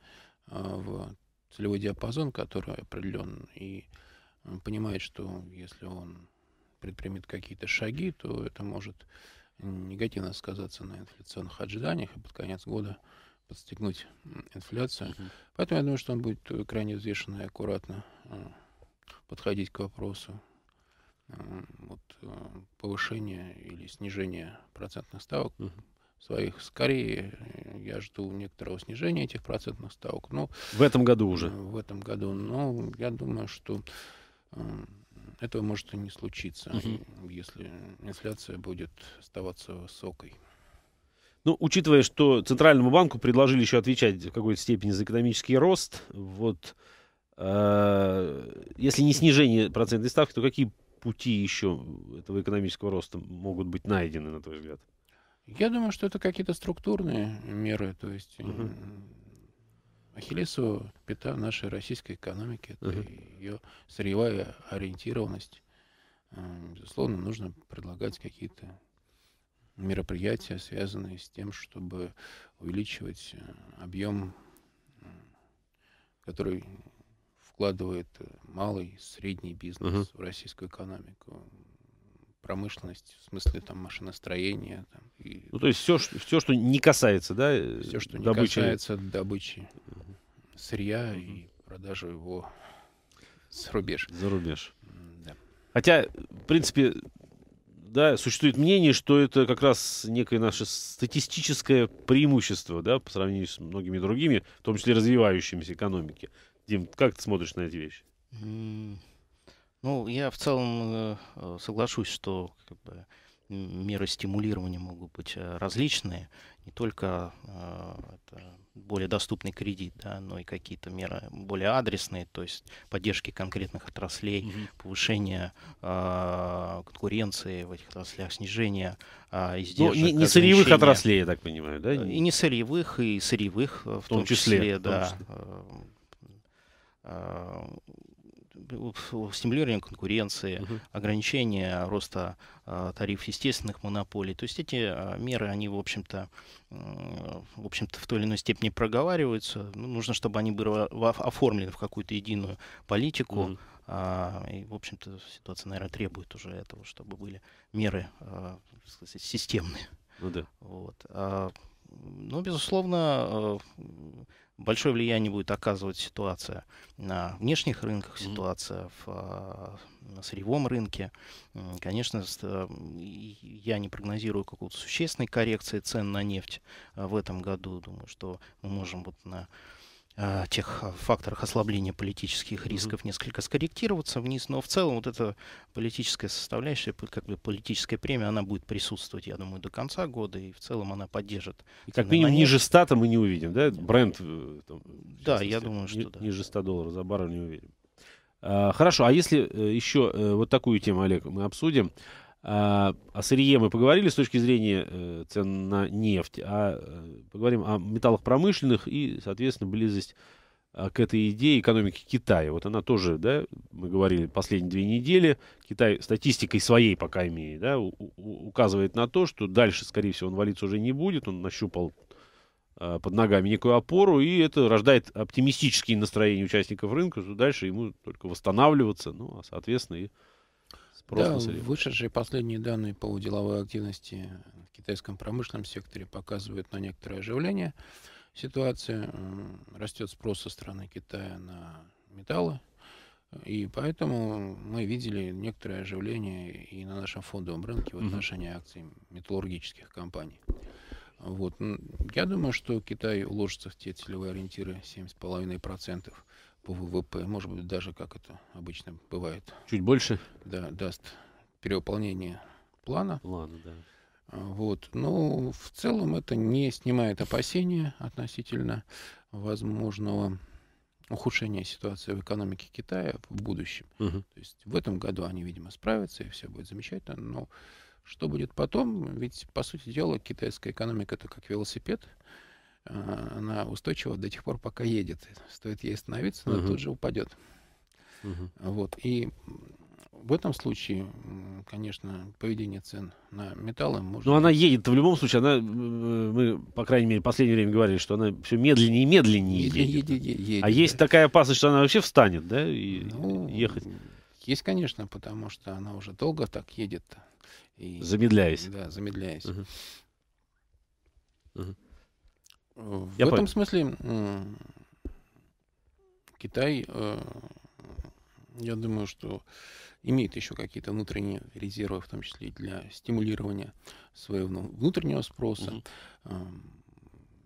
а, в целевой диапазон, который определен, и э, понимает, что если он предпримет какие-то шаги, то это может негативно сказаться на инфляционных ожиданиях и под конец года подстегнуть инфляцию. Угу. Поэтому я думаю, что он будет э, крайне взвешенно и аккуратно э, подходить к вопросу вот, повышения или снижения процентных ставок. Угу своих. Скорее, я жду некоторого снижения этих процентных ставок. Но, ну, в этом году уже? Э, в этом году. Но ну, я думаю, что э, этого может и не случиться, угу. если инфляция будет оставаться высокой. Ну, учитывая, что Центральному банку предложили еще отвечать в какой-то степени за экономический рост, вот э, если не снижение процентной ставки, то какие пути еще этого экономического роста могут быть найдены, на твой взгляд? Я думаю, что это какие-то структурные меры, то есть угу. Э, Ахиллесова пята нашей российской экономики, это угу. ее сырьевая ориентированность. Э, безусловно, нужно предлагать какие-то мероприятия, связанные с тем, чтобы увеличивать э, объем, который вкладывает малый, средний бизнес uh-huh. в российскую экономику промышленность в смысле там машиностроения. Там, и... Ну, то есть все, что, все, что не касается, да? Э, все, что добычи. не касается добычи сырья mm и продажи его за рубеж. За рубеж. Да. Хотя, в принципе, да, существует мнение, что это как раз некое наше статистическое преимущество, да, по сравнению с многими другими, в том числе развивающимися экономики. Дим, как ты смотришь на эти вещи? Ну, я в целом э, соглашусь, что как бы, меры стимулирования могут быть э, различные, не только э, это более доступный кредит, да, но и какие-то меры более адресные, то есть поддержки конкретных отраслей, угу. повышение э, конкуренции в этих отраслях, снижение э, издержек. Ну, не, не а, сырьевых отраслей, я так понимаю, да? И не сырьевых, и сырьевых в, в том, том числе, числе да. В том числе стимулирование конкуренции, угу. ограничение роста а, тарифов естественных монополий. То есть эти а, меры, они, в общем-то, в общем в той или иной степени проговариваются. Ну, нужно, чтобы они были оформлены в какую-то единую политику. Угу. А, и, в общем-то, ситуация, наверное, требует уже этого, чтобы были меры а, сказать, системные. Ну да. Вот. А, ну, безусловно, а, большое влияние будет оказывать ситуация на внешних рынках, ситуация в, э, на сырьевом рынке. Конечно, э, я не прогнозирую какой-то существенной коррекции цен на нефть э, в этом году. Думаю, что мы можем вот на Э, тех э, факторах ослабления политических рисков mm-hmm. несколько скорректироваться вниз, но в целом вот эта политическая составляющая, как бы политическая премия, она будет присутствовать, я думаю, до конца года, и в целом она поддержит. И как минимум ниже 100 мы не увидим, да? Бренд, э, там, да, я думаю, что ни, да. Ниже 100 долларов за баррель не увидим. А, хорошо, а если еще вот такую тему, Олег, мы обсудим. А, о сырье мы поговорили с точки зрения э, цен на нефть, а э, поговорим о металлах промышленных и, соответственно, близость э, к этой идее экономики Китая. Вот она тоже, да, мы говорили последние две недели, Китай статистикой своей пока имеет, да, у, у, указывает на то, что дальше, скорее всего, он валиться уже не будет, он нащупал а, под ногами некую опору, и это рождает оптимистические настроения участников рынка, что дальше ему только восстанавливаться, ну, а, соответственно, и Спрос да, населения. вышедшие последние данные по деловой активности в китайском промышленном секторе показывают на некоторое оживление ситуации. Растет спрос со стороны Китая на металлы, и поэтому мы видели некоторое оживление и на нашем фондовом рынке в отношении акций металлургических компаний. Вот. Я думаю, что Китай уложится в те целевые ориентиры 7,5% по ВВП, может быть, даже, как это обычно бывает. Чуть больше? Да, даст перевыполнение плана. Плана, да. А, вот. Но ну, в целом это не снимает опасения относительно возможного ухудшения ситуации в экономике Китая в будущем. Угу. То есть в этом году они, видимо, справятся, и все будет замечательно. Но что будет потом? Ведь, по сути дела, китайская экономика это как велосипед. А, она устойчива до тех пор, пока едет. Стоит ей остановиться, она угу. тут же упадет. Угу. Вот. И в этом случае, конечно, поведение цен на металлы может... Но она едет в любом случае. Она, э, мы, по крайней мере, в последнее время говорили, что она все медленнее и медленнее едет. едет, едет, едет а да. есть такая опасность, что она вообще встанет, да, и ну, ехать? Есть, конечно, потому что она уже долго так едет. И, замедляясь. Да, замедляясь. Угу. Угу. В Я этом пой... смысле Китай, э, я думаю, что имеет еще какие-то внутренние резервы, в том числе и для стимулирования своего внутреннего спроса, угу.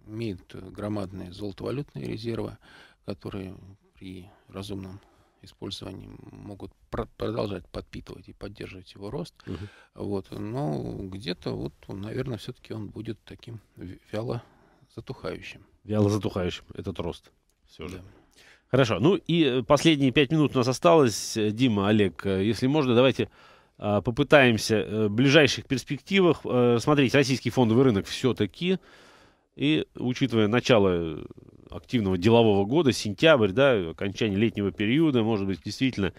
имеет громадные золотовалютные резервы, которые при разумном использовании могут продолжать подпитывать и поддерживать его рост. Угу. Вот, но где-то вот, наверное, все-таки он будет таким вяло затухающим. Вяло затухающим этот рост все же. Да. Хорошо. Ну и э, последние пять минут у нас осталось. Э, Дима, Олег, э, если можно, давайте попытаемся в ближайших перспективах смотреть российский фондовый рынок все-таки. И учитывая начало активного делового года, сентябрь, да, окончание летнего периода, может быть, действительно,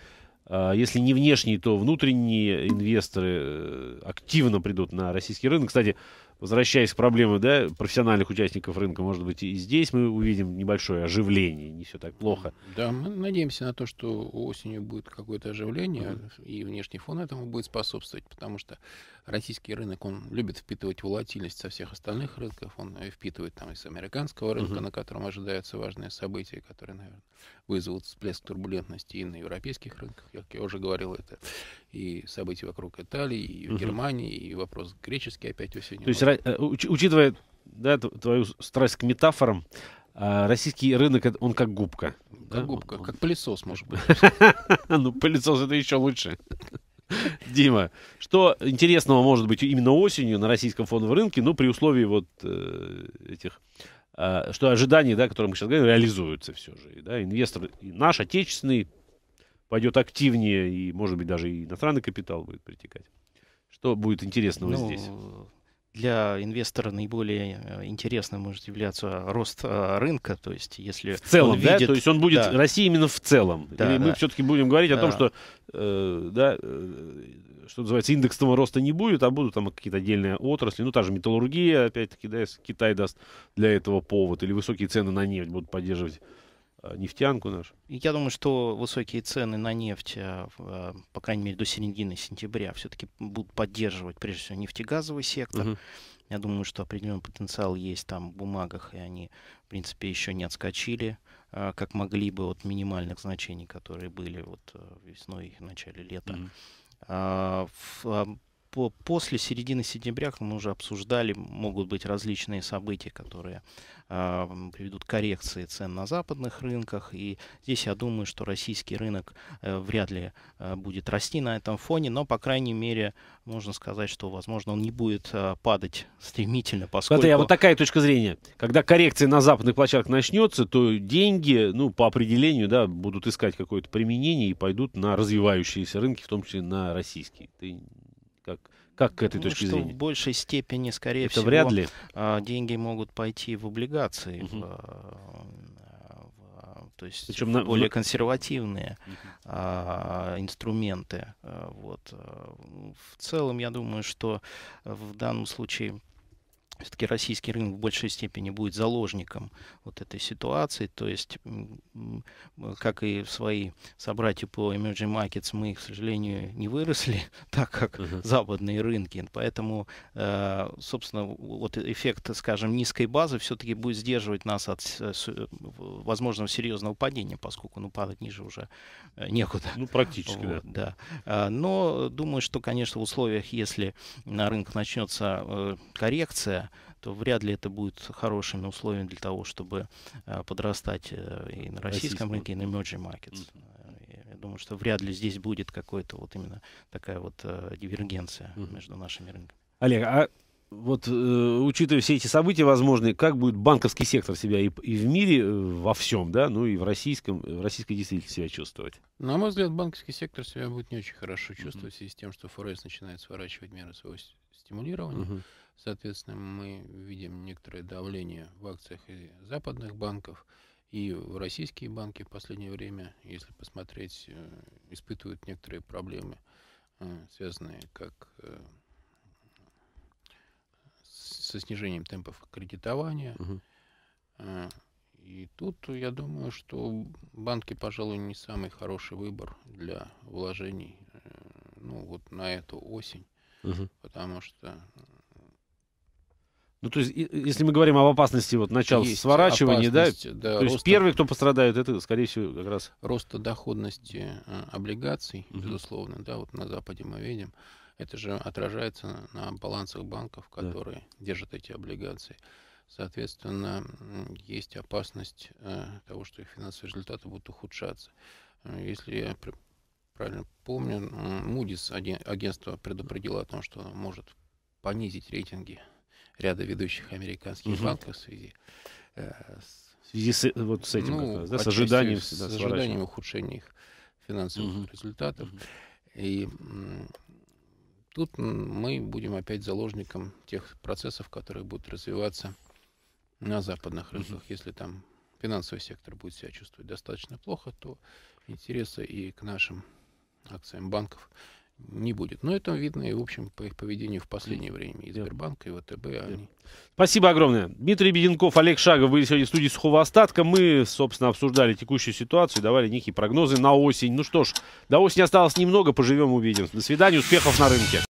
если не внешние, то внутренние инвесторы активно придут на российский рынок. Кстати, возвращаясь к проблеме да, профессиональных участников рынка, может быть, и здесь мы увидим небольшое оживление, не все так плохо. Да, мы надеемся на то, что осенью будет какое-то оживление, mm-hmm. и внешний фон этому будет способствовать, потому что российский рынок, он любит впитывать волатильность со всех остальных рынков, он впитывает там и с американского рынка, mm-hmm. на котором ожидаются важные события, которые, наверное, вызовут всплеск турбулентности и на европейских рынках, как я уже говорил, это и события вокруг Италии, и угу. Германии, и вопрос греческий опять осенью. То есть, э, учитывая да, твою страсть к метафорам, а, российский рынок, он как губка. Как да? губка, он, как пылесос, может быть. (laughs) Ну, пылесос это еще лучше. (laughs) Дима, что интересного может быть именно осенью на российском фондовом рынке, ну, при условии вот э, этих, э, что ожидания, да, которые мы сейчас говорим, реализуются все же. Да? Инвестор и наш, отечественный, пойдет активнее, и, может быть, даже и иностранный капитал будет притекать. Что будет интересного ну, здесь? Для инвестора наиболее э, интересным может являться рост э, рынка, то есть если в целом, он видит, да, то есть он будет да. Россия именно в целом. Да, Или да. мы все-таки будем говорить да. о том, что, э, да, э, что называется, индексного роста не будет, а будут там какие-то отдельные отрасли, ну та же металлургия, опять-таки, да, если Китай даст для этого повод, или высокие цены на нефть будут поддерживать Э, нефтянку нашу. Я думаю, что высокие цены на нефть, э, э, по крайней мере, до середины сентября все-таки будут поддерживать, прежде всего, нефтегазовый сектор. Угу. Я думаю, что определенный потенциал есть там в бумагах, и они, в принципе, еще не отскочили, как могли бы от минимальных значений, которые были вот весной, и начале лета. Угу. В а, по, после середины сентября, как мы уже обсуждали, могут быть различные события, которые э, приведут к коррекции цен на западных рынках. И здесь я думаю, что российский рынок э, вряд ли э, будет расти на этом фоне, но, по крайней мере, можно сказать, что, возможно, он не будет э, падать стремительно, поскольку... Это я вот такая точка зрения. Когда коррекция на западных площадках начнется, то деньги, ну, по определению, да, будут искать какое-то применение и пойдут на развивающиеся рынки, в том числе на российские. Ты как, как к этой ну, точке что зрения? В большей степени, скорее Это всего, вряд ли. А, деньги могут пойти в облигации, угу. в, а, в, то есть Причем в более консервативные угу. а, инструменты. А, вот. В целом, я думаю, что в данном случае все-таки российский рынок в большей степени будет заложником вот этой ситуации. То есть, как и свои собратья по emerging markets, мы, к сожалению, не выросли (laughs) так, как uh-huh. западные рынки. Поэтому, э, собственно, вот эффект, скажем, низкой базы все-таки будет сдерживать нас от э, возможного серьезного падения, поскольку ну, падать ниже уже э, некуда. Ну, практически, вот, да. да. А, но думаю, что, конечно, в условиях, если на рынке начнется коррекция, то вряд ли это будет хорошими условиями для того, чтобы э, подрастать э, и на российском, рынке, и на emerging markets. Э, я думаю, что вряд ли здесь будет какой-то вот именно такая вот дивергенция между нашими рынками. Олег, а вот учитывая все эти события возможные, как будет банковский сектор себя и, в мире, во всем, да, ну и в российском, в российской действительности себя чувствовать? На мой взгляд, банковский сектор себя будет не очень хорошо чувствовать mm-hmm. в связи с тем, что ФРС начинает сворачивать меры своего стимулирования. Mm-hmm. Соответственно, мы видим некоторое давление в акциях и западных банков, и российские банки в последнее время, если посмотреть, э, испытывают некоторые проблемы, э, связанные как э, со снижением темпов кредитования. И тут я думаю, что банки, пожалуй, не самый хороший выбор для вложений ну, вот на эту осень, угу. потому что ну, то есть, если мы говорим об опасности вот, начала есть сворачивания, да, да, то роста, есть первый, кто пострадает, это, скорее всего, как раз... Роста доходности э, облигаций, угу. безусловно, да, вот на Западе мы видим, это же отражается на балансах банков, которые да. держат эти облигации. Соответственно, есть опасность э, того, что их финансовые результаты будут ухудшаться. Э, если я правильно помню, Мудис агентство предупредило о том, что может понизить рейтинги ряда ведущих американских угу. банков в связи э, с, в связи с, э, вот с этим, ну, раз, да, с ожиданием, с, да, с ожиданием ухудшения их финансовых угу. результатов. Угу. И тут мы будем опять заложником тех процессов, которые будут развиваться на западных рынках. Угу. Если там финансовый сектор будет себя чувствовать достаточно плохо, то интересы и к нашим акциям банков не будет. Но это видно и, в общем, по их поведению в последнее время. И Сбербанк, и ВТБ, они... Спасибо огромное. Дмитрий Беденков, Олег Шагов были сегодня в студии сухого остатка. Мы, собственно, обсуждали текущую ситуацию, давали некие прогнозы на осень. Ну что ж, до осени осталось немного, поживем, увидим. До свидания, успехов на рынке.